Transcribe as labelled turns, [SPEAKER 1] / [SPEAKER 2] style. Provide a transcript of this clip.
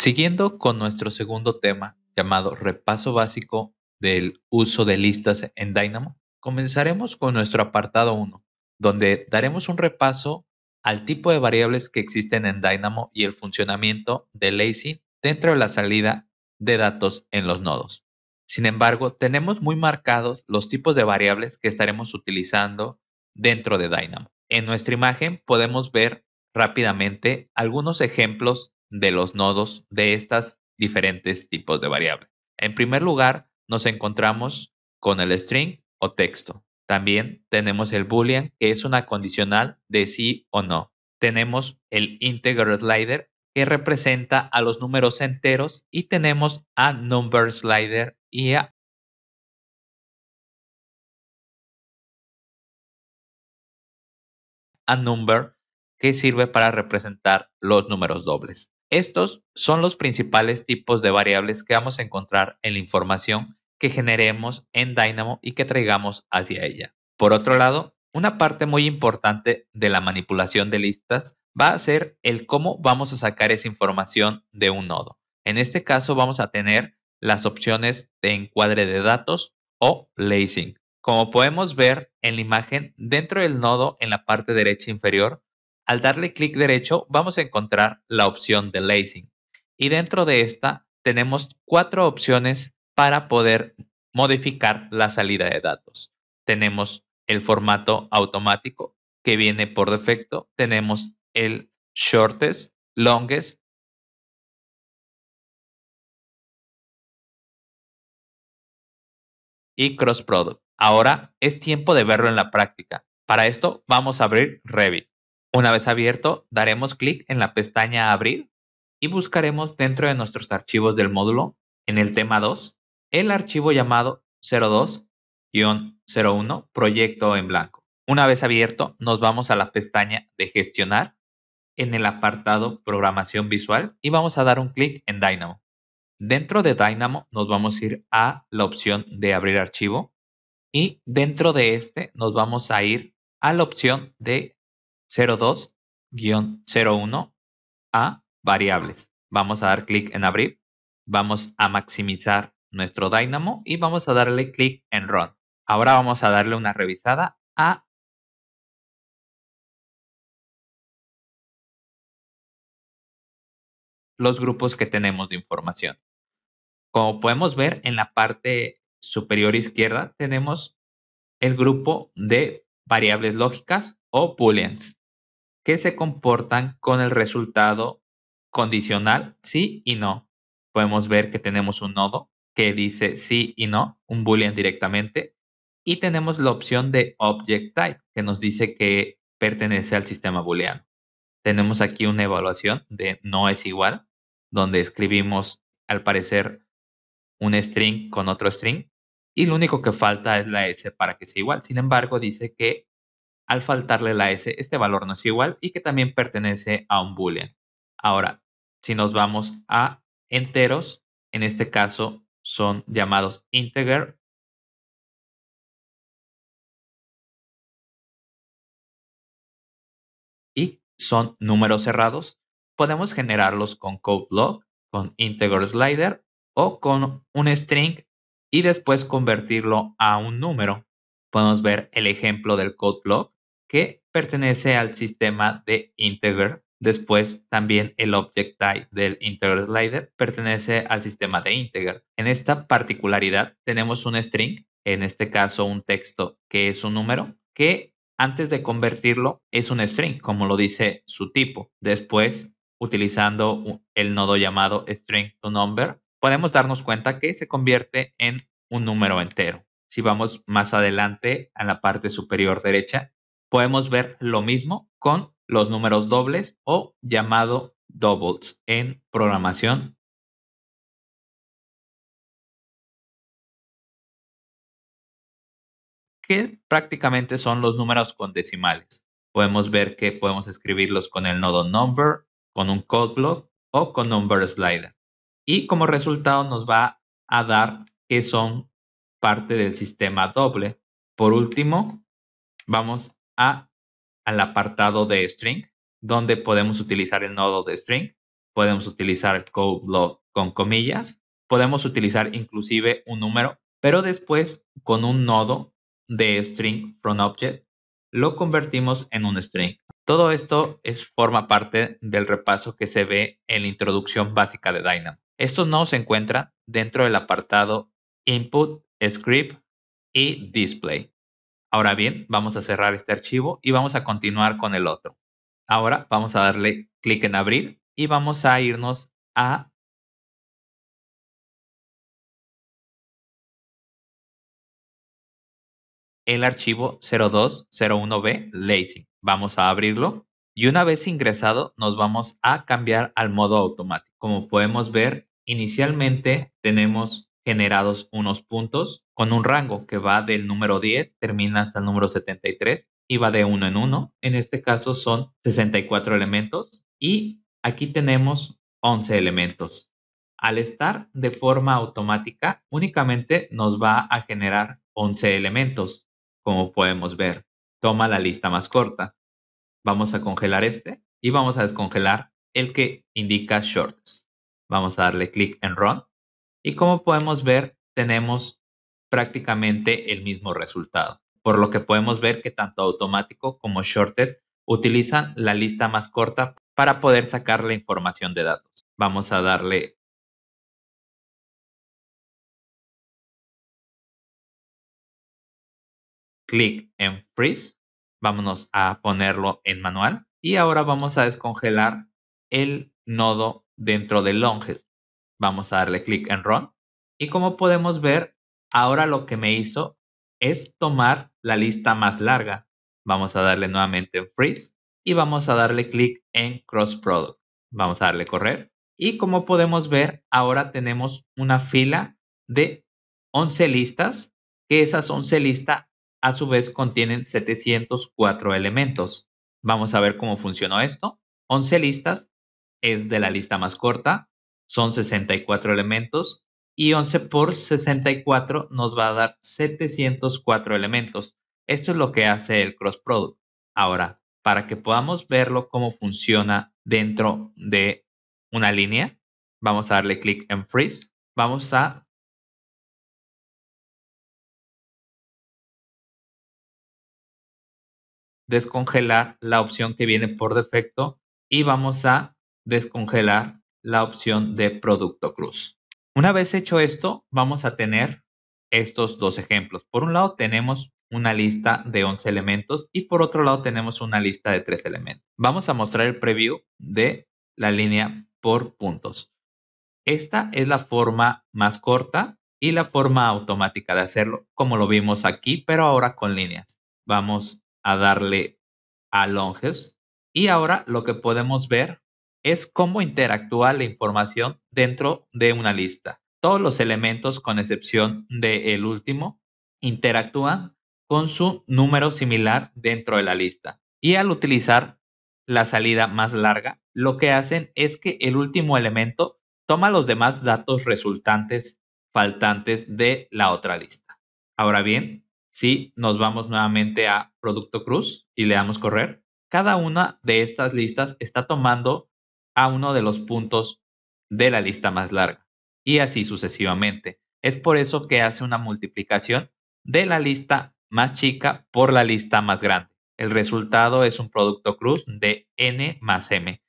[SPEAKER 1] Siguiendo con nuestro segundo tema, llamado Repaso Básico del Uso de Listas en Dynamo, comenzaremos con nuestro apartado 1, donde daremos un repaso al tipo de variables que existen en Dynamo y el funcionamiento de Lazy dentro de la salida de datos en los nodos. Sin embargo, tenemos muy marcados los tipos de variables que estaremos utilizando dentro de Dynamo. En nuestra imagen podemos ver rápidamente algunos ejemplos de los nodos de estas diferentes tipos de variables. En primer lugar, nos encontramos con el string o texto. También tenemos el boolean, que es una condicional de sí o no. Tenemos el integer slider, que representa a los números enteros, y tenemos a number slider y a a number que sirve para representar los números dobles. Estos son los principales tipos de variables que vamos a encontrar en la información que generemos en Dynamo y que traigamos hacia ella. Por otro lado, una parte muy importante de la manipulación de listas va a ser el cómo vamos a sacar esa información de un nodo. En este caso vamos a tener las opciones de encuadre de datos o lacing. Como podemos ver en la imagen, dentro del nodo en la parte derecha inferior al darle clic derecho vamos a encontrar la opción de lacing y dentro de esta tenemos cuatro opciones para poder modificar la salida de datos. Tenemos el formato automático que viene por defecto, tenemos el shortest, longest, y cross product. Ahora es tiempo de verlo en la práctica. Para esto vamos a abrir Revit. Una vez abierto, daremos clic en la pestaña Abrir y buscaremos dentro de nuestros archivos del módulo, en el tema 2, el archivo llamado 02-01 Proyecto en blanco. Una vez abierto, nos vamos a la pestaña de Gestionar en el apartado Programación Visual y vamos a dar un clic en Dynamo. Dentro de Dynamo nos vamos a ir a la opción de abrir archivo y dentro de este nos vamos a ir a la opción de 02-01 a variables. Vamos a dar clic en abrir. Vamos a maximizar nuestro Dynamo y vamos a darle clic en Run. Ahora vamos a darle una revisada a los grupos que tenemos de información. Como podemos ver en la parte superior izquierda tenemos el grupo de variables lógicas o booleans que se comportan con el resultado condicional sí y no. Podemos ver que tenemos un nodo que dice sí y no, un boolean directamente, y tenemos la opción de object type que nos dice que pertenece al sistema booleano. Tenemos aquí una evaluación de no es igual, donde escribimos al parecer un string con otro string y lo único que falta es la S para que sea igual. Sin embargo, dice que al faltarle la S, este valor no es igual y que también pertenece a un boolean. Ahora, si nos vamos a enteros, en este caso son llamados
[SPEAKER 2] integer
[SPEAKER 1] y son números cerrados. Podemos generarlos con code block, con integer slider o con un string y después convertirlo a un número. Podemos ver el ejemplo del code block que pertenece al sistema de integer. Después también el object type del integer slider pertenece al sistema de integer. En esta particularidad tenemos un string, en este caso un texto que es un número, que antes de convertirlo es un string, como lo dice su tipo. Después, utilizando el nodo llamado string to number, podemos darnos cuenta que se convierte en un número entero. Si vamos más adelante a la parte superior derecha, podemos ver lo mismo con los números dobles o llamado doubles
[SPEAKER 2] en programación.
[SPEAKER 1] que prácticamente son los números con decimales. Podemos ver que podemos escribirlos con el nodo number, con un code block o con number slider. Y como resultado nos va a dar que son parte del sistema doble. Por último, vamos al apartado de string, donde podemos utilizar el nodo de string, podemos utilizar code block con comillas, podemos utilizar inclusive un número, pero después con un nodo de string from object lo convertimos en un string. Todo esto es, forma parte del repaso que se ve en la introducción básica de Dynamo. Esto no se encuentra dentro del apartado Input, Script y Display. Ahora bien, vamos a cerrar este archivo y vamos a continuar con el otro. Ahora vamos a darle clic en abrir y vamos
[SPEAKER 2] a irnos a
[SPEAKER 1] el archivo 0201B Lazy. Vamos a abrirlo y una vez ingresado nos vamos a cambiar al modo automático. Como podemos ver, inicialmente tenemos generados unos puntos con un rango que va del número 10, termina hasta el número 73 y va de uno en uno. En este caso son 64 elementos y aquí tenemos 11 elementos. Al estar de forma automática, únicamente nos va a generar 11 elementos, como podemos ver. Toma la lista más corta. Vamos a congelar este y vamos a descongelar el que indica shorts. Vamos a darle clic en run y como podemos ver, tenemos prácticamente el mismo resultado, por lo que podemos ver que tanto automático como shorted utilizan la lista más corta para poder sacar la información
[SPEAKER 2] de datos. Vamos a darle clic en freeze.
[SPEAKER 1] Vámonos a ponerlo en manual y ahora vamos a descongelar el nodo dentro de longes. Vamos a darle clic en Run. Y como podemos ver, ahora lo que me hizo es tomar la lista más larga. Vamos a darle nuevamente en Freeze y vamos a darle clic en Cross Product. Vamos a darle correr. Y como podemos ver, ahora tenemos una fila de 11 listas, que esas 11 listas a su vez contienen 704 elementos. Vamos a ver cómo funcionó esto. 11 listas es de la lista más corta, son 64 elementos y 11 por 64 nos va a dar 704 elementos. Esto es lo que hace el cross product. Ahora, para que podamos verlo cómo funciona dentro de una línea, vamos a darle clic en freeze, vamos a descongelar la opción que viene por defecto y vamos a descongelar la opción de producto cruz. Una vez hecho esto, vamos a tener estos dos ejemplos. Por un lado tenemos una lista de 11 elementos y por otro lado tenemos una lista de 3 elementos. Vamos a mostrar el preview de la línea por puntos. Esta es la forma más corta y la forma automática de hacerlo, como lo vimos aquí, pero ahora con líneas. Vamos a darle a longes y ahora lo que podemos ver es cómo interactúa la información dentro de una lista. Todos los elementos, con excepción del el último, interactúan con su número similar dentro de la lista. Y al utilizar la salida más larga, lo que hacen es que el último elemento toma los demás datos resultantes faltantes de la otra lista. Ahora bien, si nos vamos nuevamente a Producto Cruz y le damos correr, cada una de estas listas está tomando a uno de los puntos de la lista más larga, y así sucesivamente. Es por eso que hace una multiplicación de la lista más chica por la lista más grande. El resultado es un producto cruz de n más m.